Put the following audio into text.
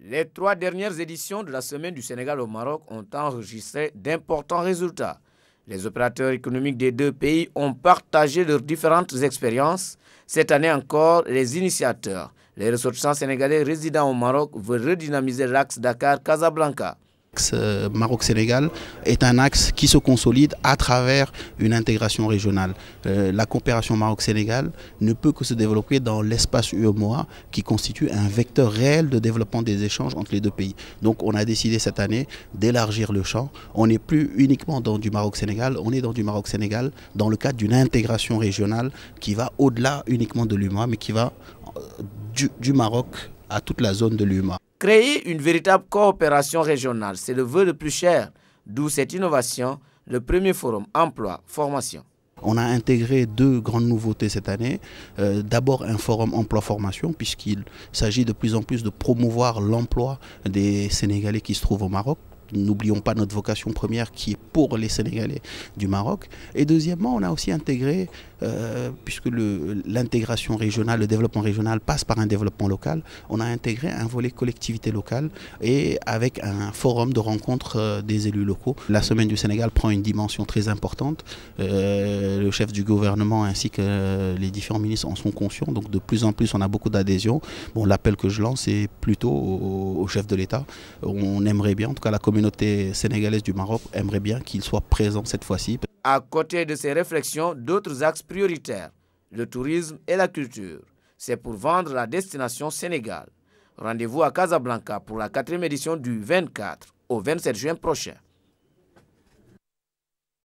Les trois dernières éditions de la semaine du Sénégal au Maroc ont enregistré d'importants résultats. Les opérateurs économiques des deux pays ont partagé leurs différentes expériences. Cette année encore, les initiateurs, les ressortissants sénégalais résidant au Maroc, veulent redynamiser l'axe Dakar-Casablanca. Euh, Maroc-Sénégal est un axe qui se consolide à travers une intégration régionale. Euh, la coopération Maroc-Sénégal ne peut que se développer dans l'espace UEMOA qui constitue un vecteur réel de développement des échanges entre les deux pays. Donc on a décidé cette année d'élargir le champ. On n'est plus uniquement dans du Maroc-Sénégal, on est dans du Maroc-Sénégal dans le cadre d'une intégration régionale qui va au-delà uniquement de l'UMA, e mais qui va euh, du, du Maroc à toute la zone de l'UMA. E Créer une véritable coopération régionale, c'est le vœu le plus cher, d'où cette innovation, le premier forum emploi-formation. On a intégré deux grandes nouveautés cette année. Euh, d'abord un forum emploi-formation, puisqu'il s'agit de plus en plus de promouvoir l'emploi des Sénégalais qui se trouvent au Maroc, n'oublions pas notre vocation première qui est pour les Sénégalais du Maroc. Et deuxièmement, on a aussi intégré, euh, puisque l'intégration régionale, le développement régional passe par un développement local, on a intégré un volet collectivité locale et avec un forum de rencontre euh, des élus locaux. La semaine du Sénégal prend une dimension très importante. Euh, le chef du gouvernement ainsi que les différents ministres en sont conscients. Donc de plus en plus, on a beaucoup d'adhésion. Bon, l'appel que je lance est plutôt au, au chef de l'État. On aimerait bien, en tout cas la communauté, communauté sénégalaise du Maroc aimerait bien qu'il soit présent cette fois-ci. À côté de ces réflexions, d'autres axes prioritaires, le tourisme et la culture. C'est pour vendre la destination Sénégal. Rendez-vous à Casablanca pour la quatrième édition du 24 au 27 juin prochain.